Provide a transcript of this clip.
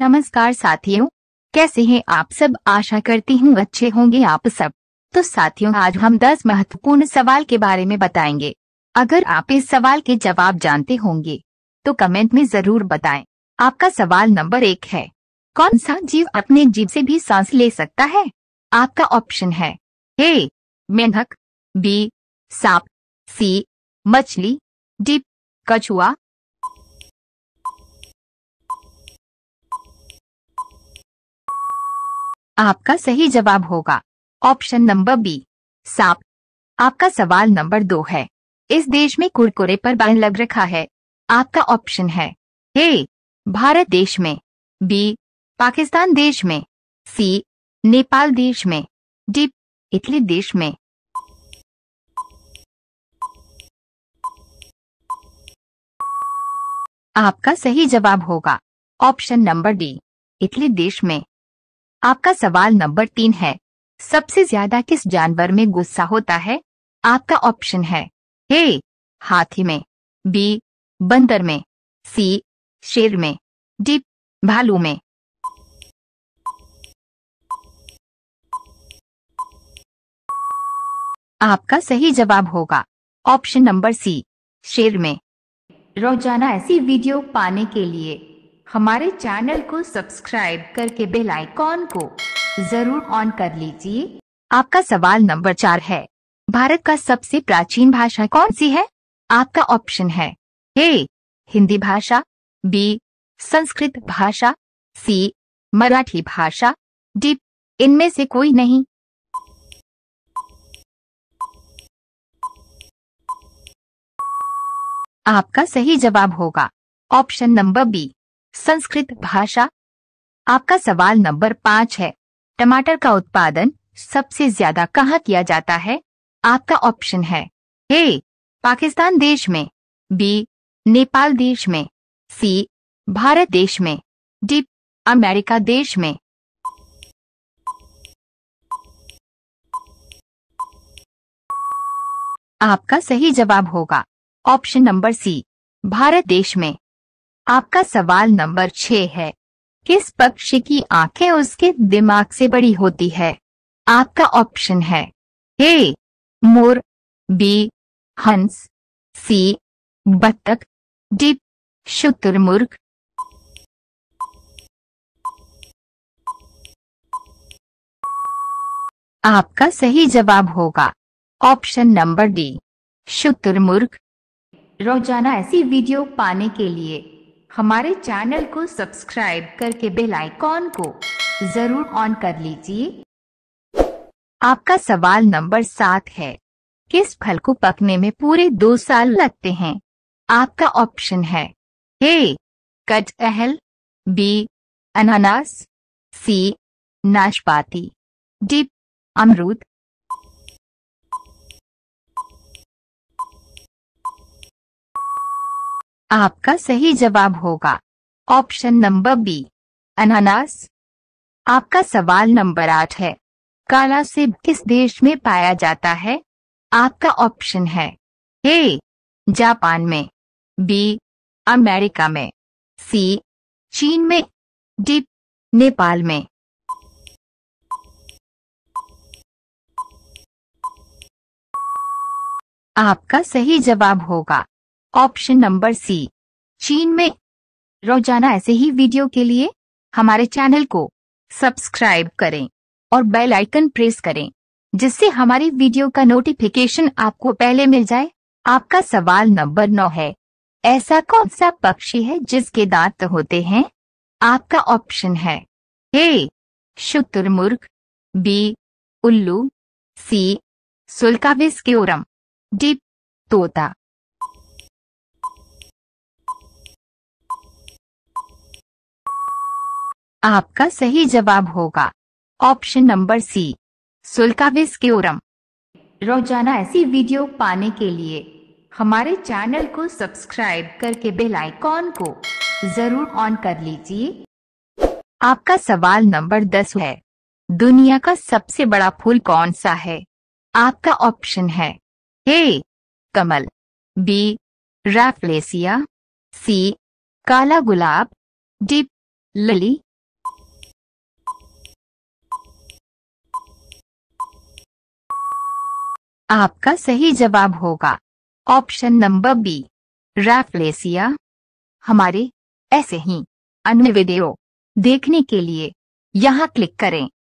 नमस्कार साथियों कैसे हैं आप सब आशा करती हूँ अच्छे होंगे आप सब तो साथियों आज हम 10 महत्वपूर्ण सवाल के बारे में बताएंगे अगर आप इस सवाल के जवाब जानते होंगे तो कमेंट में जरूर बताएं आपका सवाल नंबर एक है कौन सा जीव अपने जीव से भी सांस ले सकता है आपका ऑप्शन है ए मेंढक बी सांप सी मछली डी कछुआ आपका सही जवाब होगा ऑप्शन नंबर बी सांप आपका सवाल नंबर दो है इस देश में कुरकुरे पर बैन लग रखा है आपका ऑप्शन है ए भारत देश में बी पाकिस्तान देश में सी नेपाल देश में डी इटली देश में आपका सही जवाब होगा ऑप्शन नंबर डी इटली देश में आपका सवाल नंबर तीन है सबसे ज्यादा किस जानवर में गुस्सा होता है आपका ऑप्शन है ए हाथी में बी बंदर में सी शेर में डी भालू में आपका सही जवाब होगा ऑप्शन नंबर सी शेर में रोजाना ऐसी वीडियो पाने के लिए हमारे चैनल को सब्सक्राइब करके बेल आइकॉन को जरूर ऑन कर लीजिए आपका सवाल नंबर चार है भारत का सबसे प्राचीन भाषा कौन सी है आपका ऑप्शन है ए हिंदी भाषा बी संस्कृत भाषा सी मराठी भाषा डी इनमें से कोई नहीं आपका सही जवाब होगा ऑप्शन नंबर बी संस्कृत भाषा आपका सवाल नंबर पाँच है टमाटर का उत्पादन सबसे ज्यादा कहाँ किया जाता है आपका ऑप्शन है ए पाकिस्तान देश में बी नेपाल देश में सी भारत देश में डी अमेरिका देश में आपका सही जवाब होगा ऑप्शन नंबर सी भारत देश में आपका सवाल नंबर छह है किस पक्षी की आंखें उसके दिमाग से बड़ी होती है आपका ऑप्शन है ए मोर बी हंस सी बत्तख डी शुतुरमुर्ग आपका सही जवाब होगा ऑप्शन नंबर डी शुतुरमुर्ग रोजाना ऐसी वीडियो पाने के लिए हमारे चैनल को सब्सक्राइब करके बेल आइकॉन को जरूर ऑन कर लीजिए आपका सवाल नंबर सात है किस फल को पकने में पूरे दो साल लगते हैं आपका ऑप्शन है ए अहल बी अनानास सी नाशपाती डी अमरूद आपका सही जवाब होगा ऑप्शन नंबर बी अनानास आपका सवाल नंबर आठ है काला सेब किस देश में पाया जाता है आपका ऑप्शन है ए जापान में बी अमेरिका में सी चीन में डी नेपाल में आपका सही जवाब होगा ऑप्शन नंबर सी चीन में रोजाना ऐसे ही वीडियो के लिए हमारे चैनल को सब्सक्राइब करें और बेल आइकन प्रेस करें जिससे हमारी वीडियो का नोटिफिकेशन आपको पहले मिल जाए आपका सवाल नंबर नौ है ऐसा कौन सा पक्षी है जिसके दांत होते हैं आपका ऑप्शन है ए शुतुरमुर्ग बी उल्लू सी सुल्काविस्क्योरम डी तोता आपका सही जवाब होगा ऑप्शन नंबर सी सुल्काविस क्योरम रोजाना ऐसी वीडियो पाने के लिए हमारे चैनल को सब्सक्राइब करके बेल आइकॉन को जरूर ऑन कर लीजिए आपका सवाल नंबर दस है दुनिया का सबसे बड़ा फूल कौन सा है आपका ऑप्शन है ए कमल बी रैफलेसिया सी काला गुलाब डी लली आपका सही जवाब होगा ऑप्शन नंबर बी रैफलेसिया हमारे ऐसे ही अन्य वीडियो देखने के लिए यहाँ क्लिक करें